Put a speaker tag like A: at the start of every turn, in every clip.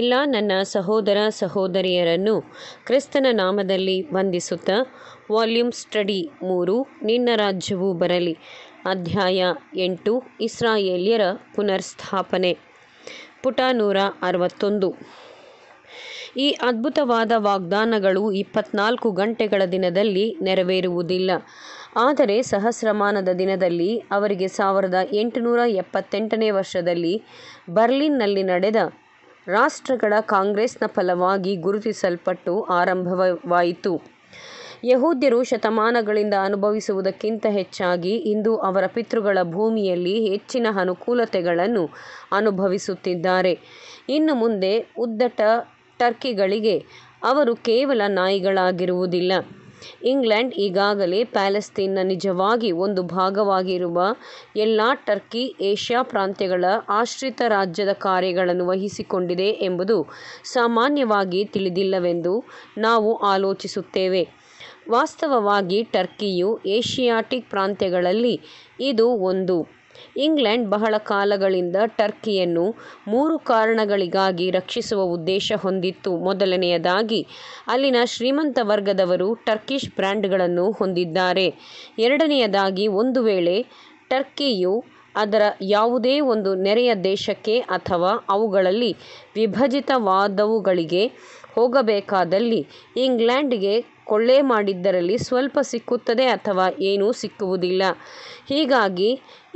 A: ಎಲ್ಲ ನನ್ನ ಸಹೋದರ ಸಹೋದರಿಯರನ್ನು ಕ್ರಿಸ್ತನ ನಾಮದಲ್ಲಿ ವಂದಿಸುತ್ತಾ ವಾಲ್ಯೂಮ್ ಸ್ಟಡಿ ಮೂರು ನಿನ್ನ ರಾಜ್ಯವು ಬರಲಿ ಅಧ್ಯಾಯ ಎಂಟು ಇಸ್ರಾಯೇಲ್ಯರ ಪುನರ್ಸ್ಥಾಪನೆ ಪುಟ ನೂರ ಅರವತ್ತೊಂದು ಈ ಅದ್ಭುತವಾದ ವಾಗ್ದಾನಗಳು ಇಪ್ಪತ್ನಾಲ್ಕು ಗಂಟೆಗಳ ದಿನದಲ್ಲಿ ನೆರವೇರುವುದಿಲ್ಲ ಆದರೆ ಸಹಸ್ರಮಾನದ ದಿನದಲ್ಲಿ ಅವರಿಗೆ ಸಾವಿರದ ಎಂಟುನೂರ ಎಪ್ಪತ್ತೆಂಟನೇ ವರ್ಷದಲ್ಲಿ ಬರ್ಲಿನ್ನಲ್ಲಿ ನಡೆದ ರಾಷ್ಟ್ರಗಳ ಕಾಂಗ್ರೆಸ್ನ ಫಲವಾಗಿ ಗುರುತಿಸಲ್ಪಟ್ಟು ಆರಂಭವಾಯಿತು. ಯಹೂದ್ಯರು ಶತಮಾನಗಳಿಂದ ಅನುಭವಿಸುವುದಕ್ಕಿಂತ ಹೆಚ್ಚಾಗಿ ಇಂದು ಅವರ ಪಿತೃಗಳ ಭೂಮಿಯಲ್ಲಿ ಹೆಚ್ಚಿನ ಅನುಕೂಲತೆಗಳನ್ನು ಅನುಭವಿಸುತ್ತಿದ್ದಾರೆ. ಇನ್ನು ಮುಂದೆ ಉದ್ದಟ ಟರ್ಕಿಗಳಿಗೆ ಅವರು ಕೇವಲ ನಾಯಿಗಳಾಗಿರುವುದಿಲ್ಲ. ಇಂಗ್ಲೆಂಡ್ ಈಗಾಗಲೇ ಪ್ಯಾಲೆಸ್ತೀನ್ನ ನಿಜವಾಗಿ ಒಂದು ಭಾಗವಾಗಿರುವ ಎಲ್ಲ ಟರ್ಕಿ ಏಷ್ಯಾ ಪ್ರಾಂತ್ಯಗಳ ಆಶ್ರಿತ ರಾಜ್ಯದ ಕಾರ್ಯಗಳನ್ನು ವಹಿಸಿಕೊಂಡಿದೆ ಎಂಬುದು ಸಾಮಾನ್ಯವಾಗಿ ತಿಳಿದಿಲ್ಲವೆಂದು ನಾವು ಆಲೋಚಿಸುತ್ತೇವೆ. ವಾಸ್ತವವಾಗಿ ಟರ್ಕಿಯು ಏಷಿಯಾಟಿಕ್ ಪ್ರಾಂತ್ಯಗಳಲ್ಲಿ ಇದು ಒಂದು ಇಂಗ್ಲೆಂಡ್ ಬಹಳ ಕಾಲಗಳಿಂದ ಟರ್ಕಿಯನ್ನು ಮೂರು ಕಾರಣಗಳಿಗಾಗಿ ರಕ್ಷಿಸುವ ಉದ್ದೇಶ ಹೊಂದಿತ್ತು ಮೊದಲನೆಯದಾಗಿ ಅಲ್ಲಿನ ಶ್ರೀಮಂತ ವರ್ಗದವರು ಟರ್ಕಿಶ್ ಬ್ರ್ಯಾಂಡ್ಗಳನ್ನು ಹೊಂದಿದ್ದಾರೆ ಎರಡನೆಯದಾಗಿ ಒಂದು ವೇಳೆ ಟರ್ಕಿಯು ಅದರ ಯಾವುದೇ ಒಂದು ನೆರೆಯ ದೇಶಕ್ಕೆ ಅಥವಾ ಅವುಗಳಲ್ಲಿ ವಿಭಜಿತವಾದವುಗಳಿಗೆ ಹೋಗಬೇಕಾದಲ್ಲಿ ಇಂಗ್ಲೆಂಡ್ಗೆ ಕೊಳ್ಳೆ ಮಾಡಿದ್ದರಲ್ಲಿ ಸ್ವಲ್ಪ ಸಿಕ್ಕುತ್ತದೆ ಅಥವಾ ಏನೂ ಸಿಕ್ಕುವುದಿಲ್ಲ. ಹೀಗಾಗಿ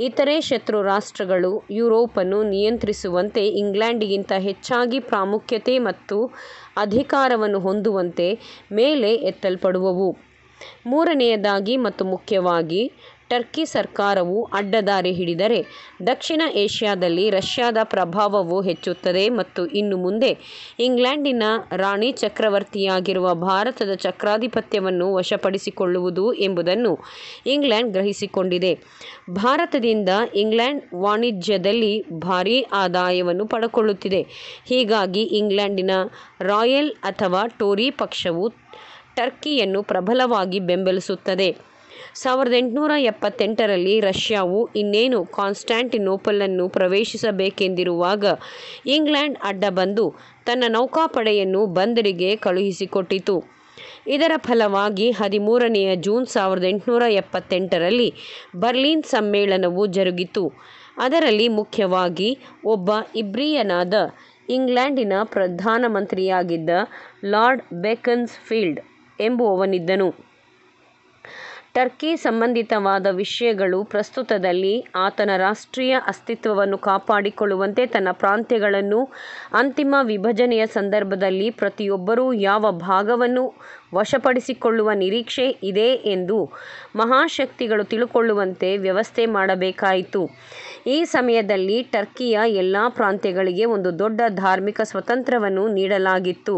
A: ಇತರೆ ಶತ್ರು ರಾಷ್ಟ್ರಗಳು ಯುರೋಪನ್ನು ನಿಯಂತ್ರಿಸುವಂತೆ ಇಂಗ್ಲೆಂಡಿಗಿಂತ ಹೆಚ್ಚಾಗಿ ಪ್ರಾಮುಖ್ಯತೆ ಮತ್ತು ಅಧಿಕಾರವನ್ನು ಹೊಂದುವಂತೆ ಮೇಲೆ ಎತ್ತಲ್ಪಡುವವು. ಮೂರನೆಯದಾಗಿ ಮತ್ತು ಮುಖ್ಯವಾಗಿ ಟರ್ಕಿ ಸರ್ಕಾರವು ಅಡ್ಡದಾರಿ ಹಿಡಿದರೆ ದಕ್ಷಿಣ ಏಷ್ಯಾದಲ್ಲಿ ರಷ್ಯಾದ ಪ್ರಭಾವವು ಹೆಚ್ಚುತ್ತದೆ ಮತ್ತು ಇನ್ನು ಮುಂದೆ ಇಂಗ್ಲೆಂಡಿನ ರಾಣಿ ಚಕ್ರವರ್ತಿಯಾಗಿರುವ ಭಾರತದ ಚಕ್ರಾಧಿಪತ್ಯವನ್ನು ವಶಪಡಿಸಿಕೊಳ್ಳುವುದು ಎಂಬುದನ್ನು ಇಂಗ್ಲೆಂಡ್ ಗ್ರಹಿಸಿಕೊಂಡಿದೆ ಭಾರತದಿಂದ ಇಂಗ್ಲೆಂಡ್ ವಾಣಿಜ್ಯದಲ್ಲಿ ಭಾರೀ ಆದಾಯವನ್ನು ಪಡೆಕೊಳ್ಳುತ್ತಿದೆ ಹೀಗಾಗಿ ಇಂಗ್ಲೆಂಡಿನ ರಾಯಲ್ ಅಥವಾ ಟೋರಿ ಪಕ್ಷವು ಟರ್ಕಿಯನ್ನು ಪ್ರಬಲವಾಗಿ ಬೆಂಬಲಿಸುತ್ತದೆ ಸಾವಿರದ ಎಂಟುನೂರ ಎಪ್ಪತ್ತೆಂಟರಲ್ಲಿ ರಷ್ಯಾವು ಇನ್ನೇನು ಕಾನ್ಸ್ಟ್ಯಾಂಟಿನೋಪಲನ್ನು ಪ್ರವೇಶಿಸಬೇಕೆಂದಿರುವಾಗ ಇಂಗ್ಲೆಂಡ್ ಅಡ್ಡ ಬಂದು ತನ್ನ ನೌಕಾಪಡೆಯನ್ನು ಬಂದರಿಗೆ ಕಳುಹಿಸಿಕೊಟ್ಟಿತು ಇದರ ಫಲವಾಗಿ ಹದಿಮೂರನೆಯ ಜೂನ್ ಸಾವಿರದ ಎಂಟುನೂರ ಎಪ್ಪತ್ತೆಂಟರಲ್ಲಿ ಬರ್ಲಿನ್ ಸಮ್ಮೇಳನವು ಜರುಗಿತು ಅದರಲ್ಲಿ ಮುಖ್ಯವಾಗಿ ಒಬ್ಬ ಇಬ್ರಿಯನಾದ ಇಂಗ್ಲೆಂಡಿನ ಪ್ರಧಾನಮಂತ್ರಿಯಾಗಿದ್ದ ಲಾರ್ಡ್ ಬೇಕನ್ಸ್ಫೀಲ್ಡ್ ಎಂಬುವವನಿದ್ದನು ಟರ್ಕಿ ಸಂಬಂಧಿತವಾದ ವಿಷಯಗಳು ಪ್ರಸ್ತುತದಲ್ಲಿ ಆತನ ರಾಷ್ಟ್ರೀಯ ಅಸ್ತಿತ್ವವನ್ನು ಕಾಪಾಡಿಕೊಳ್ಳುವಂತೆ ತನ್ನ ಪ್ರಾಂತ್ಯಗಳನ್ನು ಅಂತಿಮ ವಿಭಜನೆಯ ಸಂದರ್ಭದಲ್ಲಿ ಪ್ರತಿಯೊಬ್ಬರೂ ಯಾವ ಭಾಗವನ್ನು ವಶಪಡಿಸಿಕೊಳ್ಳುವ ನಿರೀಕ್ಷೆ ಇದೆ ಎಂದು ಮಹಾಶಕ್ತಿಗಳು ತಿಳುಕೊಳ್ಳುವಂತೆ ವ್ಯವಸ್ಥೆ ಮಾಡಬೇಕಾಯಿತು. ಈ ಸಮಯದಲ್ಲಿ ಟರ್ಕಿಯ ಎಲ್ಲ ಪ್ರಾಂತ್ಯಗಳಿಗೆ ಒಂದು ದೊಡ್ಡ ಧಾರ್ಮಿಕ ಸ್ವತಂತ್ರವನ್ನು ನೀಡಲಾಗಿತ್ತು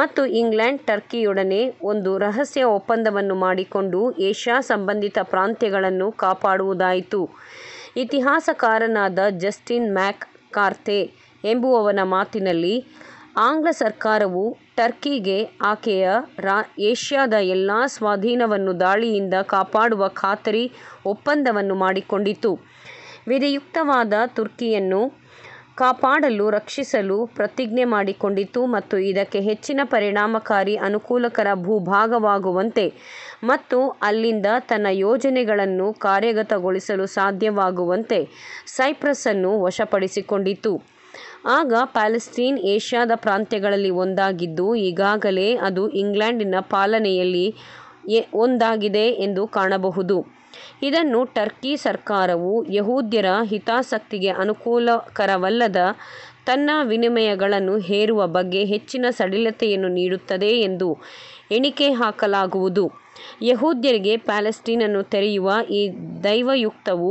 A: ಮತ್ತು ಇಂಗ್ಲೆಂಡ್ ಟರ್ಕಿಯೊಡನೆ ಒಂದು ರಹಸ್ಯ ಒಪ್ಪಂದವನ್ನು ಮಾಡಿಕೊಂಡು ಏಷ್ಯಾ ಸಂಬಂಧಿತ ಪ್ರಾಂತ್ಯಗಳನ್ನು ಕಾಪಾಡುವುದಾಯಿತು. ಇತಿಹಾಸಕಾರನಾದ ಜಸ್ಟಿನ್ ಮ್ಯಾಕ್ ಕಾರ್ತೆ ಎಂಬುವವನ ಮಾತಿನಲ್ಲಿ ಆಂಗ್ಲ ಸರ್ಕಾರವು ಟರ್ಕಿಗೆ ಆಕೆಯ ರಾ ಏಷ್ಯಾದ ಎಲ್ಲ ಸ್ವಾಧೀನವನ್ನು ದಾಳಿಯಿಂದ ಕಾಪಾಡುವ ಖಾತರಿ ಒಪ್ಪಂದವನ್ನು ಮಾಡಿಕೊಂಡಿತು. ವಿಧಿಯುಕ್ತವಾದ ತುರ್ಕಿಯನ್ನು ಕಾಪಾಡಲು, ರಕ್ಷಿಸಲು ಪ್ರತಿಜ್ಞೆ ಮಾಡಿಕೊಂಡಿತು ಮತ್ತು ಇದಕ್ಕೆ ಹೆಚ್ಚಿನ ಪರಿಣಾಮಕಾರಿ ಅನುಕೂಲಕರ ಭೂಭಾಗವಾಗುವಂತೆ ಮತ್ತು ಅಲ್ಲಿಂದ ತನ್ನ ಯೋಜನೆಗಳನ್ನು ಕಾರ್ಯಗತಗೊಳಿಸಲು ಸಾಧ್ಯವಾಗುವಂತೆ ಸೈಪ್ರಸ್ ಅನ್ನು ವಶಪಡಿಸಿಕೊಂಡಿತು. ಆಗ ಪ್ಯಾಲೆಸ್ತೀನ್ ಏಷ್ಯಾದ ಪ್ರಾಂತ್ಯಗಳಲ್ಲಿ ಒಂದಾಗಿದ್ದು ಈಗಾಗಲೇ ಅದು ಇಂಗ್ಲೆಂಡಿನ ಪಾಲನೆಯಲ್ಲಿ ಒಂದಾಗಿದೆ ಎಂದು ಕಾಣಬಹುದು. ಇದನ್ನು ಟರ್ಕಿ ಸರ್ಕಾರವು ಯಹೂದ್ಯರ ಹಿತಾಸಕ್ತಿಗೆ ಅನುಕೂಲಕರವಲ್ಲದ ತನ್ನ ವಿನಿಮಯಗಳನ್ನು ಹೇರುವ ಬಗ್ಗೆ ಹೆಚ್ಚಿನ ಸಡಿಲತೆಯನ್ನು ನೀಡುತ್ತದೆ ಎಂದು ಎಣಿಕೆ ಹಾಕಲಾಗುವುದು. ಯಹೂದ್ಯರಿಗೆ ಪ್ಯಾಲೆಸ್ಟೀನನ್ನು ತೆರೆಯುವ ಈ ದೈವಯುಕ್ತವು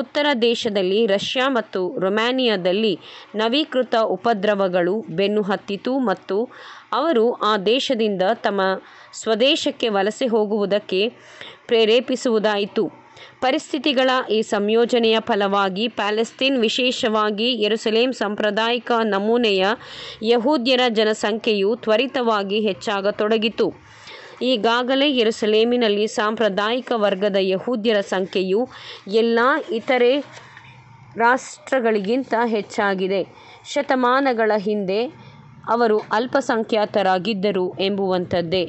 A: ಉತ್ತರ ದೇಶದಲ್ಲಿ ರಷ್ಯಾ ಮತ್ತು ರೊಮ್ಯಾನಿಯಾದಲ್ಲಿ ನವೀಕೃತ ಉಪದ್ರವಗಳು ಬೆನ್ನು ಹತ್ತಿತು ಮತ್ತು ಅವರು ಆ ದೇಶದಿಂದ ತಮ್ಮ ಸ್ವದೇಶಕ್ಕೆ ವಲಸೆ ಹೋಗುವುದಕ್ಕೆ ಪ್ರೇರೇಪಿಸುವುದಾಯಿತು. ಪರಿಸ್ಥಿತಿಗಳ ಈ ಸಂಯೋಜನೆಯ ಫಲವಾಗಿ ಪ್ಯಾಲೆಸ್ತೀನ್ ವಿಶೇಷವಾಗಿ ಯರುಸಲೇಂ ಸಾಂಪ್ರದಾಯಿಕ ನಮೂನೆಯ ಯಹೂದ್ಯರ ಜನಸಂಖ್ಯೆಯು ತ್ವರಿತವಾಗಿ ಹೆಚ್ಚಾಗತೊಡಗಿತು. ಈಗಾಗಲೇ ಎರುಸಲೇಮಿನಲ್ಲಿ ಸಾಂಪ್ರದಾಯಿಕ ವರ್ಗದ ಯಹೂದ್ಯರ ಸಂಖ್ಯೆಯು ಎಲ್ಲ ಇತರೆ ರಾಷ್ಟ್ರಗಳಿಗಿಂತ ಹೆಚ್ಚಾಗಿದೆ. ಶತಮಾನಗಳ ಹಿಂದೆ ಅವರು ಅಲ್ಪಸಂಖ್ಯಾತರಾಗಿದ್ದರು ಎಂಬುವಂಥದ್ದೇ.